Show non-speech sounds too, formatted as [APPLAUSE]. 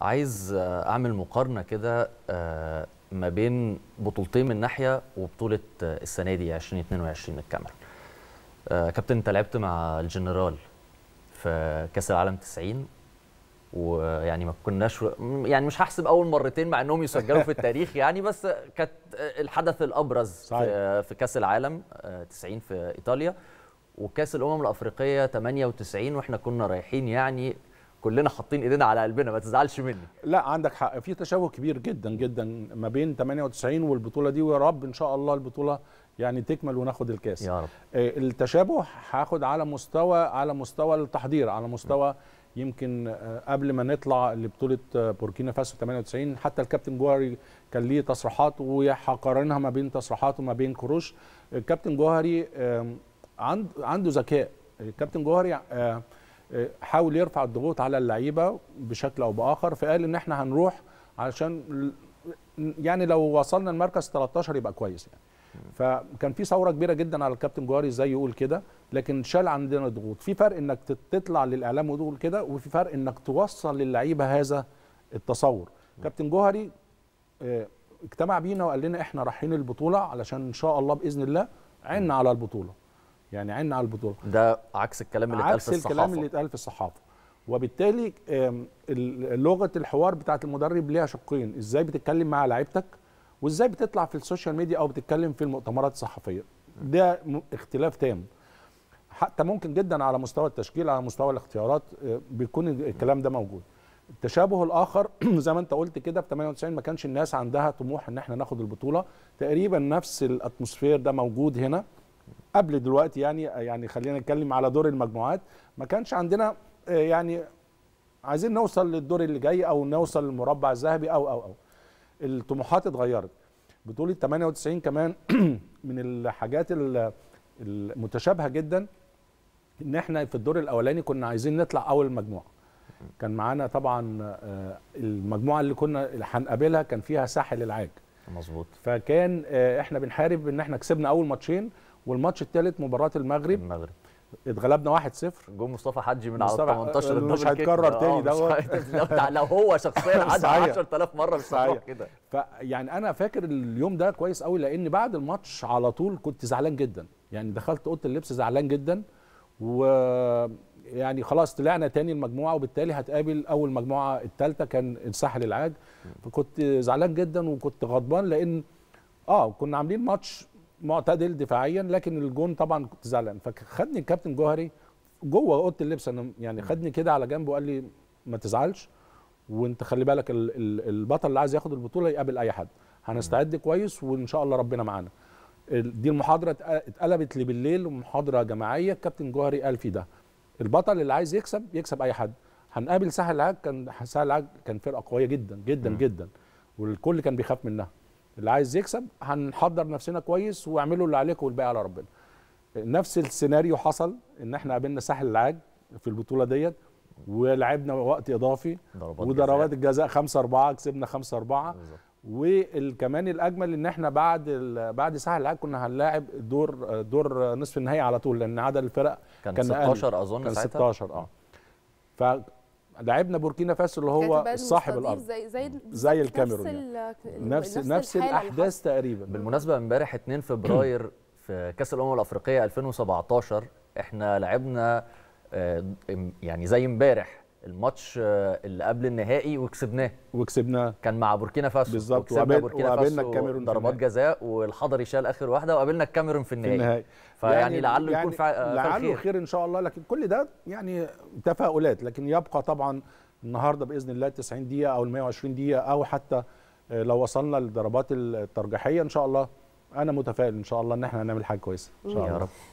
عايز اعمل مقارنه كده آه، ما بين بطولتين من ناحيه وبطوله آه، السنه دي 2022 الكاميرون آه، كابتن انت لعبت مع الجنرال في كاس العالم 90 ويعني ما كناش يعني مش هحسب اول مرتين مع انهم يسجلوا في التاريخ [LAUGHS] يعني بس كانت الحدث الابرز صحيح. في كاس العالم 90 في ايطاليا وكاس الامم الافريقيه 98 واحنا كنا رايحين يعني كلنا حاطين ايدينا على قلبنا ما تزعلش مني لا عندك حق في تشابه كبير جدا جدا ما بين 98 والبطوله دي ويا رب ان شاء الله البطوله يعني تكمل وناخد الكاس يا رب. آه، التشابه هاخد على مستوى على مستوى التحضير على مستوى يمكن آه، قبل ما نطلع لبطوله آه، بوركينا فاسو 98 حتى الكابتن جوهري كان ليه تصريحات وهقارنها ما بين تصريحاته وما بين كروش الكابتن جوهري عند عنده ذكاء الكابتن جوهري حاول يرفع الضغوط على اللعيبه بشكل او باخر فقال ان احنا هنروح علشان يعني لو وصلنا المركز 13 يبقى كويس يعني فكان في ثوره كبيره جدا على الكابتن جوهري ازاي يقول كده لكن شال عندنا ضغوط في فرق انك تطلع للاعلام وتقول كده وفي فرق انك توصل للعيبه هذا التصور كابتن جوهري آه، اجتمع بينا وقال لنا احنا رايحين البطوله علشان ان شاء الله باذن الله عنا على البطوله يعني عنا على البطوله ده عكس الكلام اللي اتقال في الصحافه عكس الكلام اللي اتقال في الصحافه وبالتالي لغه الحوار بتاعت المدرب ليها شقين ازاي بتتكلم مع لعيبتك وازاي بتطلع في السوشيال ميديا او بتتكلم في المؤتمرات الصحفيه ده اختلاف تام حتى ممكن جدا على مستوى التشكيل على مستوى الاختيارات آه، بيكون الكلام ده موجود التشابه الاخر [CLEARS THROAT] زي ما انت قلت كده في 98 ما كانش الناس عندها طموح ان احنا ناخد البطوله تقريبا نفس الاتموسفير ده موجود هنا قبل دلوقتي يعني يعني خلينا نتكلم على دور المجموعات ما كانش عندنا آه، يعني عايزين نوصل للدور اللي جاي او نوصل للمربع الذهبي او او او الطموحات اتغيرت بطولة 98 كمان [CLEARS THROAT] من الحاجات المتشابهة جدا ان احنا في الدور الاولاني كنا عايزين نطلع اول مجموعة كان معانا طبعا آه، المجموعة اللي كنا هنقابلها كان فيها ساحل العاج مظبوط فكان آه، احنا بنحارب ان احنا كسبنا اول ماتشين والماتش الثالث مباراه المغرب المغرب اتغلبنا 1-0 جون مصطفى حجي من مصطفى على آه، 18 مش هيتكرر تاني آه، دوت [LAUGHS] لو هو شخصيا [LAUGHS] عدى 10000 مره مش صحيح كده فيعني انا فاكر اليوم ده كويس قوي لان بعد الماتش على طول كنت زعلان جدا يعني دخلت اوضه اللبس زعلان جدا و يعني خلاص طلعنا تاني المجموعه وبالتالي هتقابل اول مجموعه الثالثه كان الساحل العاج فكنت زعلان جدا وكنت غضبان لان اه كنا عاملين ماتش معتدل دفاعيا لكن الجون طبعا كنت زعلان فخدني الكابتن جوهري جوه اوضه اللبس انا يعني خدني كده على جنب وقال لي ما تزعلش وانت خلي بالك البطل اللي عايز ياخد البطوله يقابل اي حد هنستعد كويس وان شاء الله ربنا معانا دي المحاضره اتقلبت لي بالليل محاضره جماعيه الكابتن جوهري قال في ده البطل اللي عايز يكسب يكسب اي حد هنقابل سهل العاج كان سهل العاج كان فرقه قويه جدا جدا جدا والكل كان بيخاف منها اللي عايز يكسب هنحضر نفسنا كويس واعملوا اللي عليكم والباقي على ربنا نفس السيناريو حصل ان احنا قابلنا ساحل العاج في البطوله ديت ولعبنا وقت اضافي وضربات الجزاء 5 4 كسبنا 5 4 وكمان الاجمل ان احنا بعد بعد ساحل العاج كنا هنلاعب دور دور نصف النهائي على طول لان عدد الفرق كان, كان 16 اظن كان ساعتها كان 16 اه ف لعبنا بوركينا فاسو اللي هو صاحب الارض زي زي زي الكاميرون يعني. نفس نفس الاحداث تقريبا بالمناسبه امبارح 2 فبراير في كاس الامم الافريقيه 2017 احنا لعبنا آه، يعني زي امبارح الماتش آه، اللي قبل النهائي وكسبناه وكسبناه كان مع بوركينا فاسو بالظبط وقابلنا بوركينا الكاميرون ضربات جزاء والحضري شال اخر واحده وقابلنا الكاميرون في النهائي, في النهائي. فيعني يعني لعله يعني يكون يعني آه، لعله خير. خير ان شاء الله لكن كل ده يعني تفاؤلات لكن يبقى طبعا النهارده باذن الله 90 دقيقه او 120 دقيقه او حتى آه، لو وصلنا للضربات الترجيحيه ان شاء الله انا متفائل ان شاء الله ان احنا هنعمل حاجه كويسه ان شاء الله يا رب